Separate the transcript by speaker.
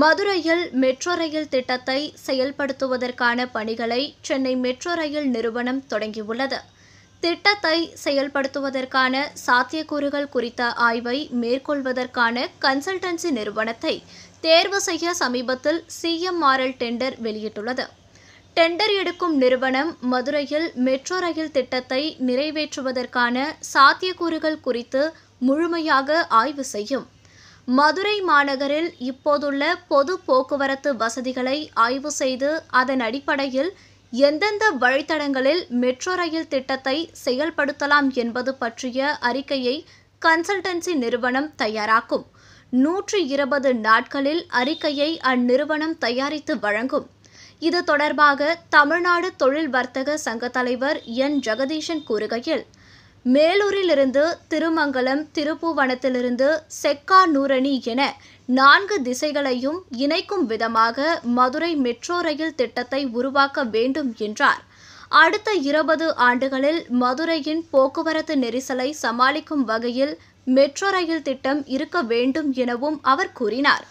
Speaker 1: மதுரையில் metro rail திட்டத்தை செயல்படுத்துவதற்கான பணிகளை சென்னை மெட்ரோ ரயில் நிறுவனம் தொடங்கியுள்ளது திட்டத்தை செயல்படுத்துவதற்கான சாத்தியக்கூறுகள் குறித்த ஆய்வை மேற்கொள்வதற்கான கன்சல்டன்சி நிறுவனத்தை தேர்வு செய்ய சமீபத்தில் சிஎம்ஆர்எல் டெண்டர் வெளியிட்டுள்ளது டெண்டர் எடுக்கும் நிறுவனம் மதுரையில் மெட்ரோ ரயில் திட்டத்தை நிறைவேற்றுவதற்கான சாத்தியக்கூறுகள் குறித்து முழுமையாக ஆய்வு செய்யும் மதுரை மாநகரில் இப்போதுள்ள பொது போக்குவரத்து வசதிகளை ஆய்வு செய்து அதன் அடிப்படையில் எந்தெந்த வழித்தடங்களில் மெட்ரோ ரயில் திட்டத்தை செயல்படுத்தலாம் என்பது பற்றிய அறிக்கையை கன்சல்டன்சி நிறுவனம் தயாராக்கும் நூற்றி இருபது நாட்களில் அறிக்கையை அந்நிறுவனம் தயாரித்து வழங்கும் இது தொடர்பாக தமிழ்நாடு தொழில் வர்த்தக சங்க தலைவர் என் ஜெகதீஷன் கூறுகையில் மேலூரிலிருந்து திருமங்கலம் திருப்புவனத்திலிருந்து செக்கா நூரணி என நான்கு திசைகளையும் இணைக்கும் விதமாக மதுரை மெட்ரோ ரயில் திட்டத்தை உருவாக்க வேண்டும் என்றார் அடுத்த இருபது ஆண்டுகளில் மதுரையின் போக்குவரத்து நெரிசலை சமாளிக்கும் வகையில் மெட்ரோ ரயில் திட்டம் இருக்க வேண்டும் எனவும் அவர் கூறினார்